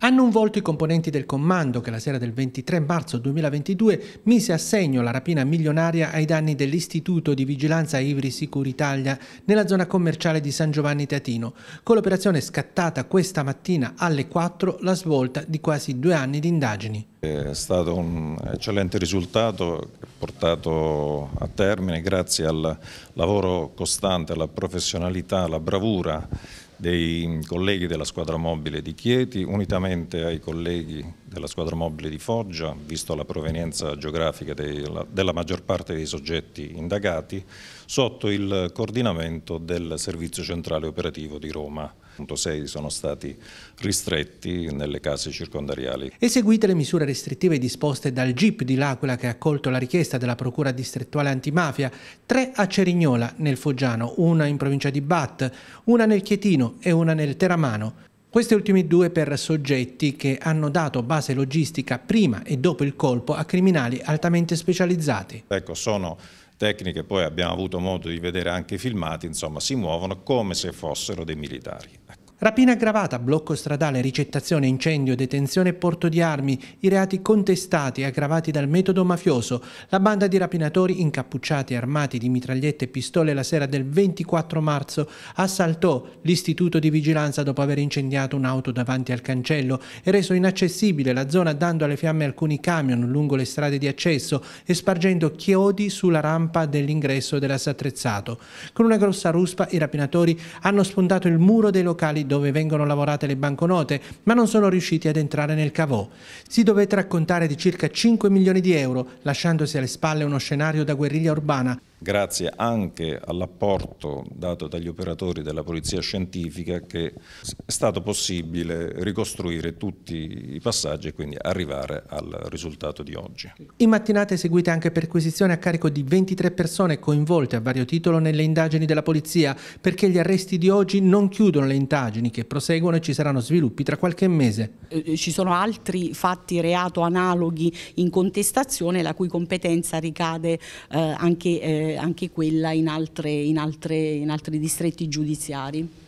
hanno un volto i componenti del comando che la sera del 23 marzo 2022 mise a segno la rapina milionaria ai danni dell'Istituto di Vigilanza Ivri Italia nella zona commerciale di San Giovanni Teatino, con l'operazione scattata questa mattina alle 4 la svolta di quasi due anni di indagini. È stato un eccellente risultato portato a termine grazie al lavoro costante, alla professionalità, alla bravura dei colleghi della squadra mobile di Chieti, unitamente ai colleghi della squadra mobile di Foggia, visto la provenienza geografica della, della maggior parte dei soggetti indagati, sotto il coordinamento del Servizio Centrale Operativo di Roma. 6 sono stati ristretti nelle case circondariali. Eseguite le misure restrittive disposte dal GIP di L'Aquila che ha accolto la richiesta della Procura distrettuale antimafia, tre a Cerignola nel Foggiano, una in provincia di Bat, una nel Chietino, e una nel Teramano. Questi ultimi due per soggetti che hanno dato base logistica prima e dopo il colpo a criminali altamente specializzati. Ecco, sono tecniche, poi abbiamo avuto modo di vedere anche i filmati, insomma si muovono come se fossero dei militari. Rapina aggravata, blocco stradale, ricettazione, incendio, detenzione e porto di armi, i reati contestati e aggravati dal metodo mafioso. La banda di rapinatori incappucciati e armati di mitragliette e pistole la sera del 24 marzo assaltò l'istituto di vigilanza dopo aver incendiato un'auto davanti al cancello e reso inaccessibile la zona dando alle fiamme alcuni camion lungo le strade di accesso e spargendo chiodi sulla rampa dell'ingresso dell'assatrezzato. Con una grossa ruspa i rapinatori hanno sfondato il muro dei locali dove vengono lavorate le banconote, ma non sono riusciti ad entrare nel cavò. Si dovette raccontare di circa 5 milioni di euro, lasciandosi alle spalle uno scenario da guerriglia urbana grazie anche all'apporto dato dagli operatori della polizia scientifica che è stato possibile ricostruire tutti i passaggi e quindi arrivare al risultato di oggi. In mattinata eseguite anche perquisizione a carico di 23 persone coinvolte a vario titolo nelle indagini della polizia perché gli arresti di oggi non chiudono le indagini che proseguono e ci saranno sviluppi tra qualche mese. Eh, eh, ci sono altri fatti reato analoghi in contestazione la cui competenza ricade eh, anche eh, anche quella in, altre, in, altre, in altri distretti giudiziari.